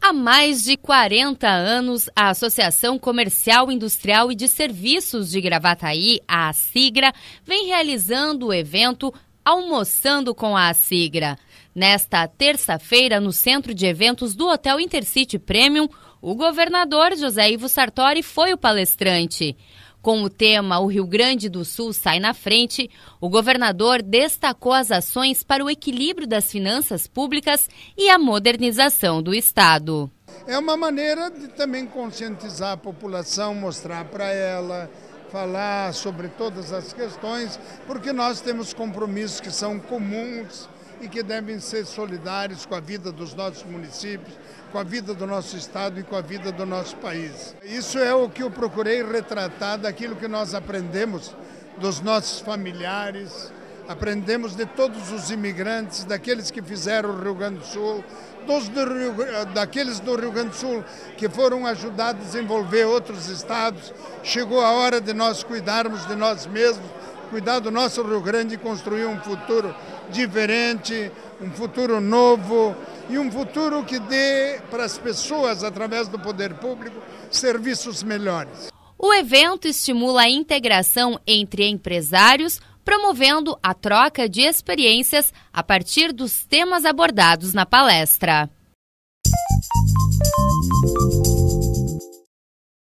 Há mais de 40 anos, a Associação Comercial, Industrial e de Serviços de Gravataí, a SIGRA, vem realizando o evento Almoçando com a SIGRA. Nesta terça-feira, no centro de eventos do Hotel Intercity Premium, o governador José Ivo Sartori foi o palestrante. Com o tema O Rio Grande do Sul sai na frente, o governador destacou as ações para o equilíbrio das finanças públicas e a modernização do Estado. É uma maneira de também conscientizar a população, mostrar para ela, falar sobre todas as questões, porque nós temos compromissos que são comuns e que devem ser solidários com a vida dos nossos municípios, com a vida do nosso estado e com a vida do nosso país. Isso é o que eu procurei retratar daquilo que nós aprendemos dos nossos familiares, aprendemos de todos os imigrantes, daqueles que fizeram o Rio Grande do Sul, dos do Rio, daqueles do Rio Grande do Sul que foram ajudar a desenvolver outros estados. Chegou a hora de nós cuidarmos de nós mesmos cuidar do nosso Rio Grande e construir um futuro diferente, um futuro novo e um futuro que dê para as pessoas, através do poder público, serviços melhores. O evento estimula a integração entre empresários, promovendo a troca de experiências a partir dos temas abordados na palestra. Música